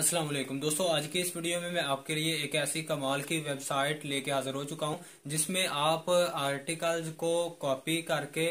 अस्सलाम वालेकुम दोस्तों आज की इस वीडियो में मैं आपके लिए एक ऐसी कमाल की वेबसाइट लेके हाजिर हो चुका हूँ जिसमें आप आर्टिकल्स को कॉपी करके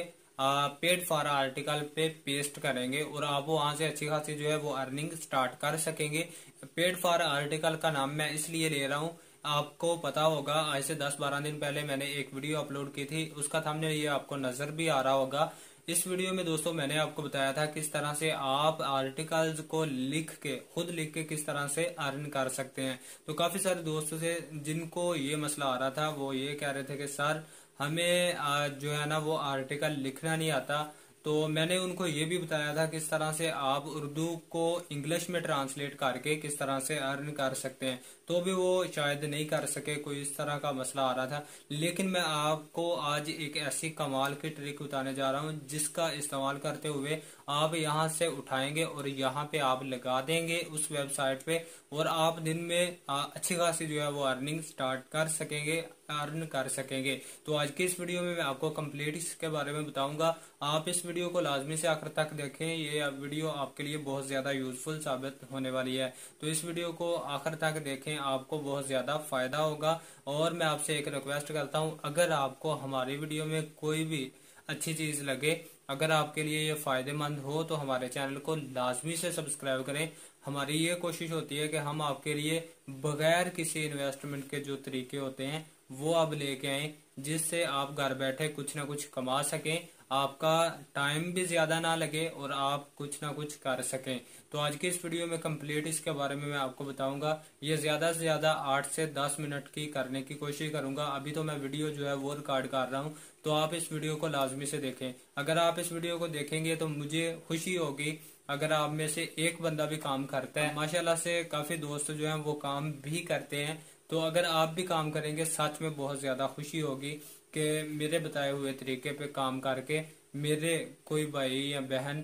पेड फॉर आर्टिकल पे पेस्ट करेंगे और आप वहाँ से अच्छी खासी जो है वो अर्निंग स्टार्ट कर सकेंगे पेड फॉर आर्टिकल का नाम मैं इसलिए ले रहा हूँ आपको पता होगा आज से 10-12 दिन पहले मैंने एक वीडियो अपलोड की थी उसका थंबनेल ये आपको नजर भी आ रहा होगा इस वीडियो में दोस्तों मैंने आपको बताया था किस तरह से आप आर्टिकल्स को लिख के खुद लिख के किस तरह से अर्न कर सकते हैं तो काफी सारे दोस्तों से जिनको ये मसला आ रहा था वो ये कह रहे थे कि सर हमें जो है ना वो आर्टिकल लिखना नहीं आता तो मैंने उनको ये भी बताया था किस तरह से आप उर्दू को इंग्लिश में ट्रांसलेट करके किस तरह से अर्न कर सकते हैं तो भी वो शायद नहीं कर सके कोई इस तरह का मसला आ रहा था लेकिन मैं आपको आज एक ऐसी कमाल की ट्रिक बताने जा रहा हूँ जिसका इस्तेमाल करते हुए आप यहाँ से उठाएंगे और यहाँ पे आप लगा देंगे उस वेबसाइट पे और आप दिन में अच्छी खासी जो है वो अर्निंग स्टार्ट कर सकेंगे अर्न कर सकेंगे तो आज की इस वीडियो में मैं आपको कम्प्लीट इसके बारे में बताऊंगा आप इस वीडियो को लाजमी से आखिर तक देखें ये वीडियो आपके लिए बहुत ज़्यादा यूजफुल साबित होने वाली है तो इस वीडियो को आखिर तक देखें आपको बहुत ज़्यादा फ़ायदा होगा और मैं आपसे एक रिक्वेस्ट करता हूँ अगर आपको हमारी वीडियो में कोई भी अच्छी चीज़ लगे अगर आपके लिए ये फ़ायदेमंद हो तो हमारे चैनल को लाजमी से सब्सक्राइब करें हमारी ये कोशिश होती है कि हम आपके लिए बगैर किसी इन्वेस्टमेंट के जो तरीके होते हैं वो आप लेके आए जिससे आप घर बैठे कुछ ना कुछ कमा सकें आपका टाइम भी ज़्यादा ना लगे और आप कुछ ना कुछ कर सकें तो आज की इस वीडियो में कंप्लीट इसके बारे में मैं आपको बताऊंगा ये ज़्यादा से ज़्यादा आठ से दस मिनट की करने की कोशिश करूंगा अभी तो मैं वीडियो जो है वो रिकॉर्ड कर रहा हूँ तो आप इस वीडियो को लाजमी से देखें अगर आप इस वीडियो को देखेंगे तो मुझे खुशी होगी अगर आप में से एक बंदा भी काम करता है माशाल्लाह से काफ़ी दोस्त जो हैं वो काम भी करते हैं तो अगर आप भी काम करेंगे सच में बहुत ज़्यादा खुशी होगी कि मेरे बताए हुए तरीके पे काम करके मेरे कोई भाई या बहन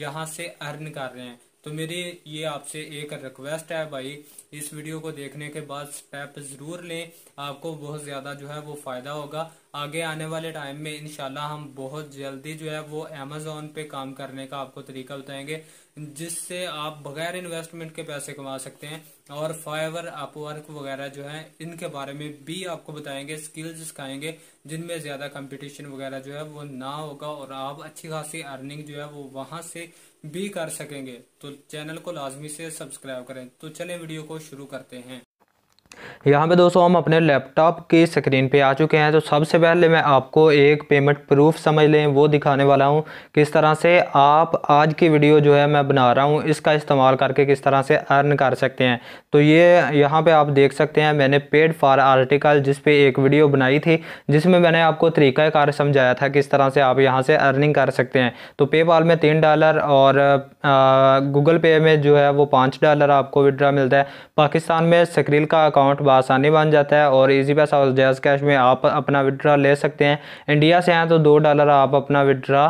यहाँ से अर्न कर रहे हैं तो मेरी ये आपसे एक रिक्वेस्ट है भाई इस वीडियो को देखने के बाद स्टेप ज़रूर लें आपको बहुत ज़्यादा जो है वो फ़ायदा होगा आगे आने वाले टाइम में इनशाला हम बहुत जल्दी जो है वो अमेज़ोन पे काम करने का आपको तरीका बताएंगे जिससे आप बगैर इन्वेस्टमेंट के पैसे कमा सकते हैं और फाइवर अपवर्क वगैरह जो है इनके बारे में भी आपको बताएंगे स्किल्स सिखाएंगे जिनमें ज़्यादा कंपटीशन वगैरह जो है वो ना होगा और आप अच्छी खासी अर्निंग जो है वो वहां से भी कर सकेंगे तो चैनल को लाजमी से सब्सक्राइब करें तो चले वीडियो को शुरू करते हैं यहाँ पे दोस्तों हम अपने लैपटॉप की स्क्रीन पे आ चुके हैं तो सबसे पहले मैं आपको एक पेमेंट प्रूफ समझ लें वो दिखाने वाला हूँ किस तरह से आप आज की वीडियो जो है मैं बना रहा हूँ इसका इस्तेमाल करके किस तरह से अर्न कर सकते हैं तो ये यहाँ पे आप देख सकते हैं मैंने पेड फॉर आर्टिकल जिस पर एक वीडियो बनाई थी जिसमें मैंने आपको तरीका कार समझाया था किस तरह से आप यहाँ से अर्निंग कर सकते हैं तो पेपॉल में तीन डॉलर और गूगल पे में जो है वो पाँच डॉलर आपको विड्रा मिलता है पाकिस्तान में सक्रील का अकाउंट बसानी बन जाता है और इजी पैसा और जैज़ कैश में आप अपना विड्रा ले सकते हैं इंडिया से हैं तो दो डॉलर आप अपना विड्रा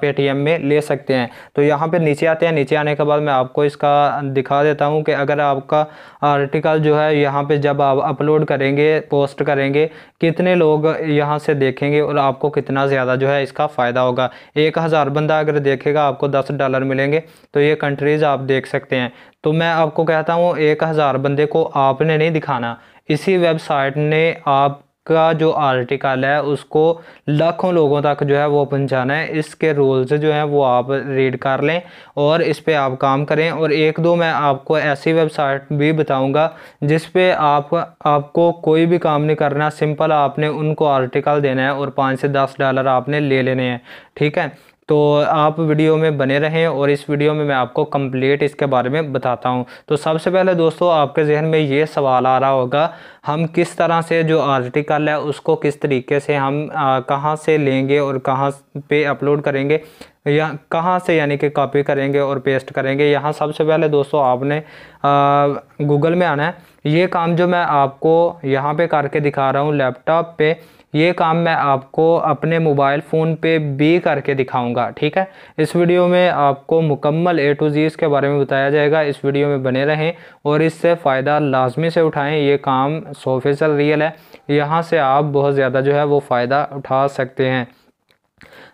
पेटीएम में ले सकते हैं तो यहाँ पर नीचे आते हैं नीचे आने के बाद मैं आपको इसका दिखा देता हूँ कि अगर आपका आर्टिकल जो है यहाँ पर जब आप अपलोड करेंगे पोस्ट करेंगे कितने लोग यहाँ से देखेंगे और आपको कितना ज़्यादा जो है इसका फ़ायदा होगा एक हज़ार बंदा अगर देखेगा आपको दस डॉलर मिलेंगे तो ये कंट्रीज़ आप देख सकते हैं तो मैं आपको कहता हूँ एक हज़ार बंदे को आपने नहीं दिखाना इसी वेबसाइट ने आपका जो आर्टिकल है उसको लाखों लोगों तक जो है वो पहुँचाना है इसके रूल्स जो हैं वो आप रीड कर लें और इस पर आप काम करें और एक दो मैं आपको ऐसी वेबसाइट भी बताऊंगा जिस पे आप आपको कोई भी काम नहीं करना सिंपल आपने उनको आर्टिकल देना है और पाँच से दस डॉलर आपने ले लेने हैं ठीक है तो आप वीडियो में बने रहें और इस वीडियो में मैं आपको कंप्लीट इसके बारे में बताता हूँ तो सबसे पहले दोस्तों आपके जहन में ये सवाल आ रहा होगा हम किस तरह से जो आर्टिकल है उसको किस तरीके से हम कहाँ से लेंगे और कहाँ पे अपलोड करेंगे या कहाँ से यानी कि कॉपी करेंगे और पेस्ट करेंगे यहाँ सबसे पहले दोस्तों आपने गूगल में आना है ये काम जो मैं आपको यहाँ पे करके दिखा रहा हूँ लैपटॉप पे ये काम मैं आपको अपने मोबाइल फ़ोन पे भी करके दिखाऊंगा ठीक है इस वीडियो में आपको मुकम्मल ए टू जी इसके बारे में बताया जाएगा इस वीडियो में बने रहें और इससे फ़ायदा लाजमी से उठाएं ये काम सौ फीसद रियल है यहाँ से आप बहुत ज़्यादा जो है वो फ़ायदा उठा सकते हैं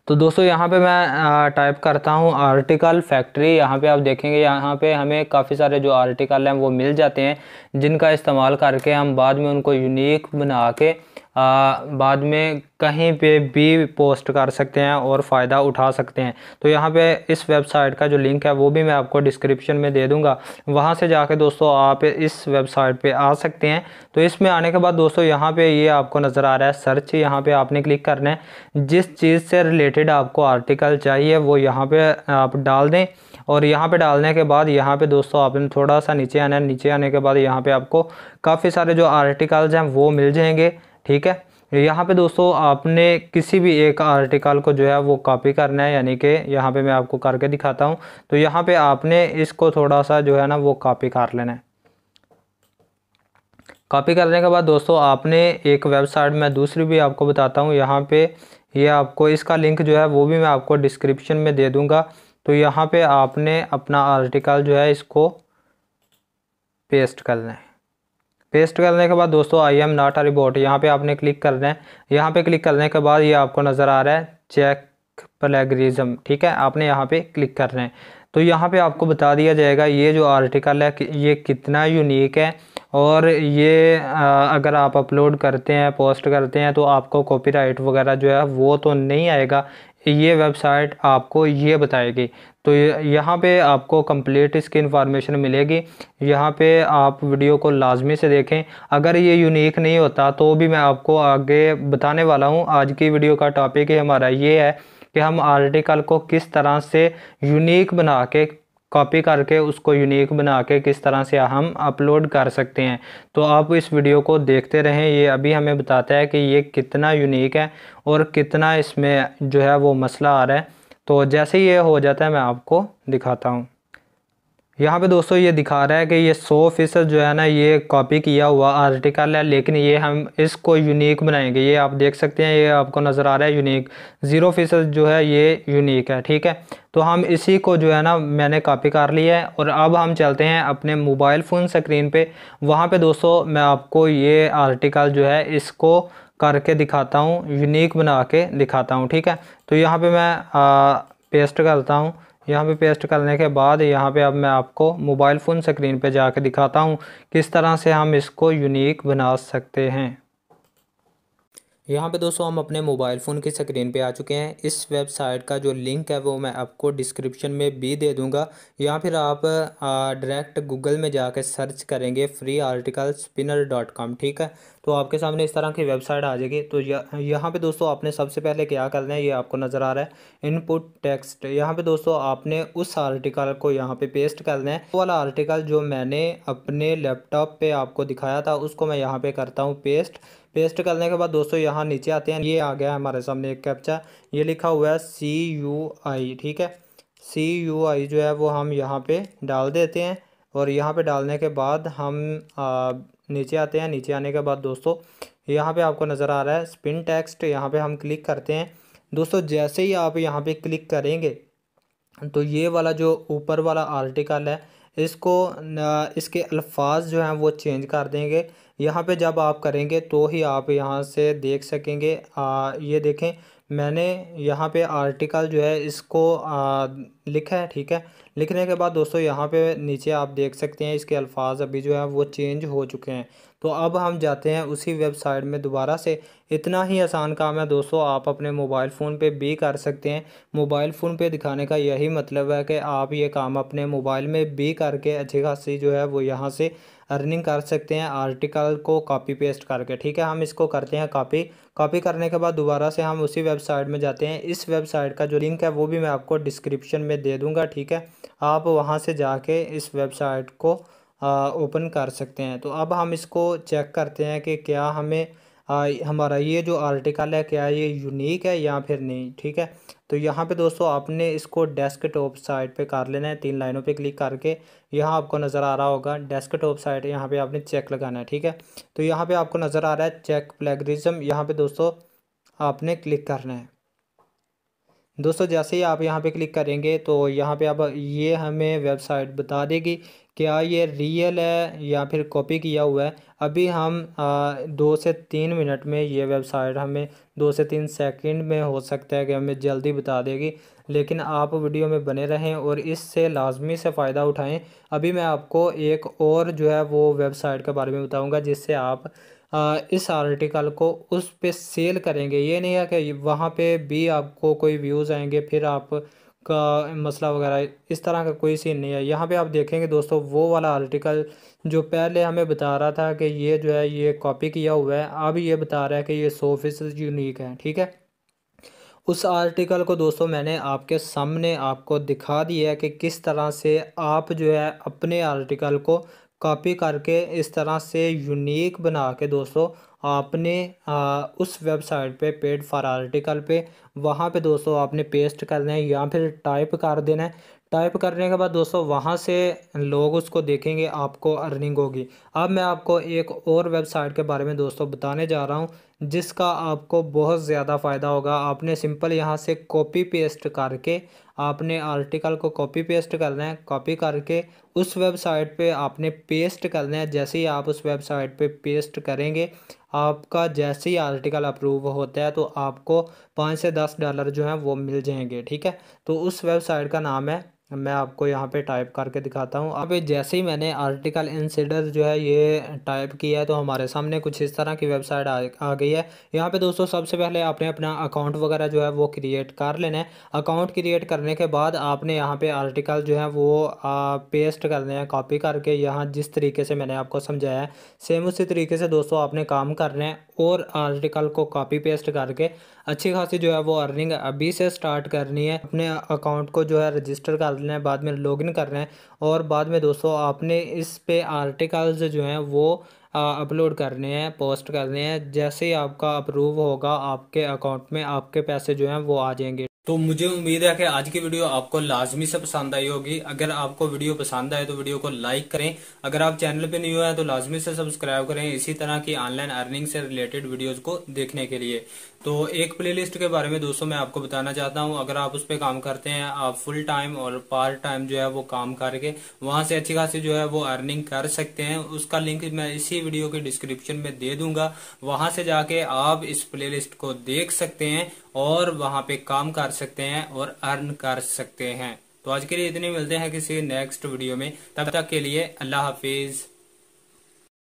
तो दोस्तों यहाँ पे मैं टाइप करता हूँ आर्टिकल फैक्ट्री यहाँ पे आप देखेंगे यहाँ पे हमें काफ़ी सारे जो आर्टिकल हैं वो मिल जाते हैं जिनका इस्तेमाल करके हम बाद में उनको यूनिक बना के आ, बाद में कहीं पे भी पोस्ट कर सकते हैं और फ़ायदा उठा सकते हैं तो यहाँ पे इस वेबसाइट का जो लिंक है वो भी मैं आपको डिस्क्रिप्शन में दे दूँगा वहाँ से जाके दोस्तों आप इस वेबसाइट पे आ सकते हैं तो इसमें आने के बाद दोस्तों यहाँ पे ये आपको नज़र आ रहा है सर्च यहाँ पे आपने क्लिक करना है जिस चीज़ से रिलेटेड आपको आर्टिकल चाहिए वो यहाँ पर आप डाल दें और यहाँ पे डालने के बाद यहाँ पे दोस्तों आपने थोड़ा सा नीचे आना है नीचे आने के बाद यहाँ पे आपको काफ़ी सारे जो आर्टिकल्स हैं वो मिल जाएंगे ठीक है यहाँ पे दोस्तों आपने किसी भी एक आर्टिकल को जो है वो कॉपी करना है यानी कि यहाँ पे मैं आपको करके दिखाता हूँ तो यहाँ पे आपने इसको थोड़ा सा जो है ना वो कॉपी कर लेना है कॉपी करने के बाद दोस्तों आपने एक वेबसाइट में दूसरी भी आपको बताता हूँ यहाँ पे ये यह आपको इसका लिंक जो है वो भी मैं आपको डिस्क्रिप्शन में दे दूँगा तो यहाँ पर आपने अपना आर्टिकल जो है इसको पेस्ट करना है पेस्ट करने के बाद दोस्तों आई एम नॉट अ रिबोट यहाँ पे आपने क्लिक कर दें यहाँ पे क्लिक करने के बाद ये आपको नज़र आ रहा है चेक प्लेगरिज्म ठीक है आपने यहाँ पे क्लिक रहे हैं तो यहाँ पे आपको बता दिया जाएगा ये जो आर्टिकल है ये कितना यूनिक है और ये अगर आप अपलोड करते हैं पोस्ट करते हैं तो आपको कॉपीराइट वगैरह जो है वो तो नहीं आएगा ये वेबसाइट आपको ये बताएगी तो यहाँ पे आपको कंप्लीट इसकी इन्फॉर्मेशन मिलेगी यहाँ पे आप वीडियो को लाजमी से देखें अगर ये यूनिक नहीं होता तो भी मैं आपको आगे बताने वाला हूँ आज की वीडियो का टॉपिक ही हमारा ये है कि हम आर्टिकल को किस तरह से यूनिक बना के कॉपी करके उसको यूनिक बना के किस तरह से हम अपलोड कर सकते हैं तो आप इस वीडियो को देखते रहें ये अभी हमें बताता है कि ये कितना यूनिक है और कितना इसमें जो है वो मसला आ रहा है तो जैसे ही ये हो जाता है मैं आपको दिखाता हूँ यहाँ पे दोस्तों ये दिखा रहा है कि ये सौ फीसद जो है ना ये कॉपी किया हुआ आर्टिकल है लेकिन ये हम इसको यूनिक बनाएंगे ये आप देख सकते हैं ये आपको नज़र आ रहा है यूनिक ज़ीरो फीसद जो है ये यूनिक है ठीक है तो हम इसी को जो है ना मैंने कॉपी कर लिया है और अब हम चलते हैं अपने मोबाइल फ़ोन स्क्रीन पे वहाँ पर दोस्तों मैं आपको ये आर्टिकल जो है इसको करके दिखाता हूँ यूनिक बना के दिखाता हूँ ठीक है तो यहाँ पे मैं आ, पेस्ट करता हूँ यहाँ पे पेस्ट करने के बाद यहाँ पे अब मैं आपको मोबाइल फ़ोन स्क्रीन पे जाके दिखाता हूँ किस तरह से हम इसको यूनिक बना सकते हैं यहाँ पे दोस्तों हम अपने मोबाइल फ़ोन की स्क्रीन पे आ चुके हैं इस वेबसाइट का जो लिंक है वो मैं आपको डिस्क्रिप्शन में भी दे दूंगा या फिर आप डायरेक्ट गूगल में जाकर सर्च करेंगे free article spinner dot com ठीक है तो आपके सामने इस तरह की वेबसाइट आ जाएगी तो यहाँ पे दोस्तों आपने सबसे पहले क्या करना है ये आपको नज़र आ रहा है इनपुट टेक्स्ट यहाँ पे दोस्तों आपने उस आर्टिकल को यहाँ पे पेस्ट करना है वो वाला आर्टिकल जो मैंने अपने लैपटॉप पे आपको दिखाया था उसको मैं यहाँ पे करता हूँ पेस्ट पेस्ट करने के बाद दोस्तों यहाँ नीचे आते हैं ये आ गया हमारे सामने एक कैप्चा ये लिखा हुआ है सी यू आई ठीक है सी यू आई जो है वो हम यहाँ पर डाल देते हैं और यहाँ पे डालने के बाद हम नीचे आते हैं नीचे आने के बाद दोस्तों यहाँ पे आपको नज़र आ रहा है स्पिन टेक्स्ट यहाँ पे हम क्लिक करते हैं दोस्तों जैसे ही आप यहाँ पे क्लिक करेंगे तो ये वाला जो ऊपर वाला आर्टिकल है इसको इसके अल्फाज जो हैं वो चेंज कर देंगे यहाँ पे जब आप करेंगे तो ही आप यहाँ से देख सकेंगे आ, ये देखें मैंने यहाँ पे आर्टिकल जो है इसको आ, लिखा है ठीक है लिखने के बाद दोस्तों यहाँ पे नीचे आप देख सकते हैं इसके अल्फाज अभी जो है वो चेंज हो चुके हैं तो अब हम जाते हैं उसी वेबसाइट में दोबारा से इतना ही आसान काम है दोस्तों आप अपने मोबाइल फ़ोन पे भी कर सकते हैं मोबाइल फ़ोन पे दिखाने का यही मतलब है कि आप ये काम अपने मोबाइल में भी करके अच्छी खासी जो है वो यहाँ से अर्निंग कर सकते हैं आर्टिकल को कॉपी पेस्ट करके ठीक है हम इसको करते हैं कॉपी कॉपी करने के बाद दोबारा से हम उसी वेब वेबसाइट में जाते हैं इस वेबसाइट का जो लिंक है वो भी मैं आपको डिस्क्रिप्शन में दे दूंगा ठीक है आप वहाँ से जाके इस वेबसाइट को ओपन कर सकते हैं तो अब हम इसको चेक करते हैं कि क्या हमें आ, हमारा ये जो आर्टिकल है क्या ये यूनिक है या फिर नहीं ठीक है तो यहाँ पे दोस्तों आपने इसको डेस्क टॉप साइट पर कर लेना है तीन लाइनों पे क्लिक करके यहाँ आपको नज़र आ रहा होगा डेस्क टॉप साइट यहाँ पे आपने चेक लगाना है ठीक है तो यहाँ पे आपको नज़र आ रहा है चेक प्लेगरिज्म यहाँ पे दोस्तों आपने क्लिक करना है दोस्तों जैसे ही आप यहाँ पे क्लिक करेंगे तो यहाँ पे आप ये हमें वेबसाइट बता देगी क्या हाँ, ये रियल है या फिर कॉपी किया हुआ है अभी हम आ, दो से तीन मिनट में ये वेबसाइट हमें दो से तीन सेकंड में हो सकता है कि हमें जल्दी बता देगी लेकिन आप वीडियो में बने रहें और इससे लाजमी से फ़ायदा उठाएं अभी मैं आपको एक और जो है वो वेबसाइट के बारे में बताऊँगा जिससे आप इस आर्टिकल को उस पर सेल करेंगे ये नहीं है कि वहाँ पे भी आपको कोई व्यूज़ आएंगे फिर आप का मसला वगैरह इस तरह का कोई सीन नहीं है यहाँ पे आप देखेंगे दोस्तों वो वाला आर्टिकल जो पहले हमें बता रहा था कि ये जो है ये कॉपी किया हुआ है अब ये बता रहा है कि ये सौ फीसद यूनिक है ठीक है उस आर्टिकल को दोस्तों मैंने आपके सामने आपको दिखा दिया है कि किस तरह से आप जो है अपने आर्टिकल को कॉपी करके इस तरह से यूनिक बना के दोस्तों आपने आ, उस वेबसाइट पे पेड फॉर आर्टिकल पे वहाँ पे दोस्तों आपने पेस्ट करना है या फिर टाइप कर देना है टाइप करने के बाद दोस्तों वहाँ से लोग उसको देखेंगे आपको अर्निंग होगी अब मैं आपको एक और वेबसाइट के बारे में दोस्तों बताने जा रहा हूँ जिसका आपको बहुत ज़्यादा फ़ायदा होगा आपने सिंपल यहाँ से कॉपी पेस्ट करके आपने आर्टिकल को कॉपी पेस्ट करना है कॉपी करके उस वेबसाइट पे आपने पेस्ट करना है जैसे ही आप उस वेबसाइट पे पेस्ट करेंगे आपका जैसे ही आर्टिकल अप्रूव होता है तो आपको पाँच से दस डॉलर जो है वो मिल जाएंगे ठीक है तो उस वेबसाइट का नाम है मैं आपको यहाँ पे टाइप करके दिखाता हूँ अब जैसे ही मैंने आर्टिकल इंसिडर जो है ये टाइप किया है तो हमारे सामने कुछ इस तरह की वेबसाइट आ, आ गई है यहाँ पे दोस्तों सबसे पहले आपने अपना अकाउंट वगैरह जो है वो क्रिएट कर लेना है अकाउंट क्रिएट करने के बाद आपने यहाँ पे आर्टिकल जो है वो आ, पेस्ट करने हैं कॉपी करके यहाँ जिस तरीके से मैंने आपको समझाया है सेम उसी तरीके से दोस्तों आपने काम करना है और आर्टिकल को कॉपी पेस्ट करके अच्छी खासी जो है वो अर्निंग अभी से स्टार्ट करनी है अपने अकाउंट को जो है रजिस्टर कर डाल देना है बाद में लॉगिन रहे हैं और बाद में दोस्तों आपने इस पे आर्टिकल्स जो हैं वो अपलोड करने हैं पोस्ट करने हैं जैसे ही आपका अप्रूव होगा आपके अकाउंट में आपके पैसे जो हैं वो आ जाएंगे तो मुझे उम्मीद है कि आज की वीडियो आपको लाजमी से पसंद आई होगी अगर आपको वीडियो पसंद आए तो वीडियो को लाइक करें अगर आप चैनल पे नहीं हुए हैं तो लाजमी से सब्सक्राइब करें इसी तरह की ऑनलाइन अर्निंग से रिलेटेड वीडियोज को देखने के लिए तो एक प्लेलिस्ट के बारे में दोस्तों मैं आपको बताना चाहता हूँ अगर आप उस पर काम करते हैं आप फुल टाइम और पार्ट टाइम जो है वो काम करके वहां से अच्छी खासी जो है वो अर्निंग कर सकते हैं उसका लिंक मैं इसी वीडियो के डिस्क्रिप्शन में दे दूंगा वहां से जाके आप इस प्ले को देख सकते हैं और वहां पे काम कर सकते हैं और अर्न कर सकते हैं तो आज के लिए इतने मिलते हैं किसी नेक्स्ट वीडियो में तब तक के लिए अल्लाह हाफिज़